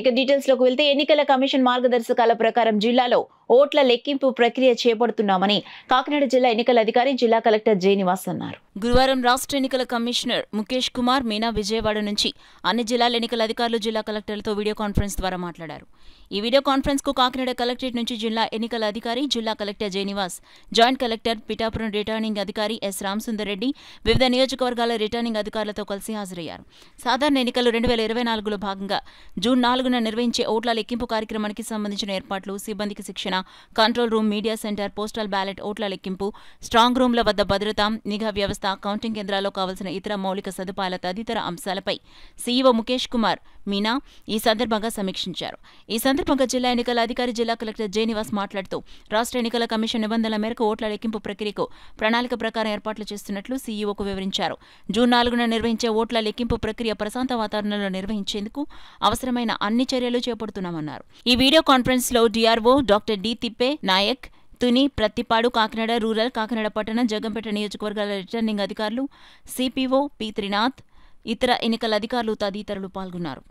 ఇక డీటెయిల్స్ లోకి వెళ్తే ఎన్నికల కమిషన్ మార్గదర్శకాల ప్రకారం జిల్లాలో ఓట్ల లెక్కింపు ప్రక్రియ చేపడుతున్నామని కాకినాడ జిల్లా ఎన్నికల అధికారి జిల్లా కలెక్టర్ జయనివాస్ అన్నారు గురువారం రాష్ట్ర ఎన్నికల కమిషనర్ ముఖేష్ కుమార్ మీనా విజయవాడ నుంచి అన్ని జిల్లాల ఎన్నికల అధికారులు జిల్లా కలెక్టర్లతో వీడియో కాన్ఫరెన్స్ ద్వారా మాట్లాడారు ఈ వీడియో కాన్ఫరెన్స్ కు కాకినాడ కలెక్టరేట్ నుంచి జిల్లా ఎన్నికల అధికారి జిల్లా collector Jayanivas joint collector Pithapuram returning అధికారి ఎస్ రామసుందర్ రెడ్డి వివిధ నియోజకవర్గాల రిటర్నింగ్ అధికారులతో కలిసి హాజరయ్యారు సాధారణ ఎన్నికలు రెండు వేల ఇరవై నాలుగులో భాగంగా జూన్ నాలుగున నిర్వహించే ఓట్ల లెక్కింపు కార్యక్రమానికి సంబంధించిన ఏర్పాట్లు సిబ్బందికి శిక్షణ control room media centre postal ballot ఓట్ల లెక్కింపు స్ట్రాంగ్ రూమ్ల వద్ద భద్రత నిఘా వ్యవస్థ కౌంటింగ్ కేంద్రాల్లో కావలసిన ఇతర మౌలిక సదుపాయాల తదితర అంశాలపై సీఈఓ ముఖేష్ కుమార్ మీనా ఈ సందర్భంగా సమీక్షించారు ఈ సందర్భంగా జిల్లా ఎన్నికల అధికారి జిల్లా కలెక్టర్ జేనివాస్ మాట్లాడుతూ రాష్ట్ర ఎన్నికల కమిషన్ నిబంధనల మేరకు ఓట్ల లెక్కింపు ప్రక్రియకు ప్రణాళిక ప్రకారం ఏర్పాట్లు చేస్తున్నట్లు సీఈఓకు వివరించారు జూన్ నాలుగున నిర్వహించే ఓట్ల లెక్కింపు ప్రక్రియ ప్రశాంత వాతావరణంలో నిర్వహించేందుకు అవసరమైన అన్ని చర్యలు చేపడుతున్నామన్నారు ఈ వీడియో కాన్ఫరెన్స్ లో DRO doctor D D Thippe Naik Tuni Prathipadu Kakinada rural Kakinada పట్టణ జగంపేట నియోజకవర్గాల రిటర్నింగ్ అధికారులు సిపిఓ పి త్రినాథ్ ఇతర ఎన్నికల అధికారులు తదితరులు పాల్గొన్నారు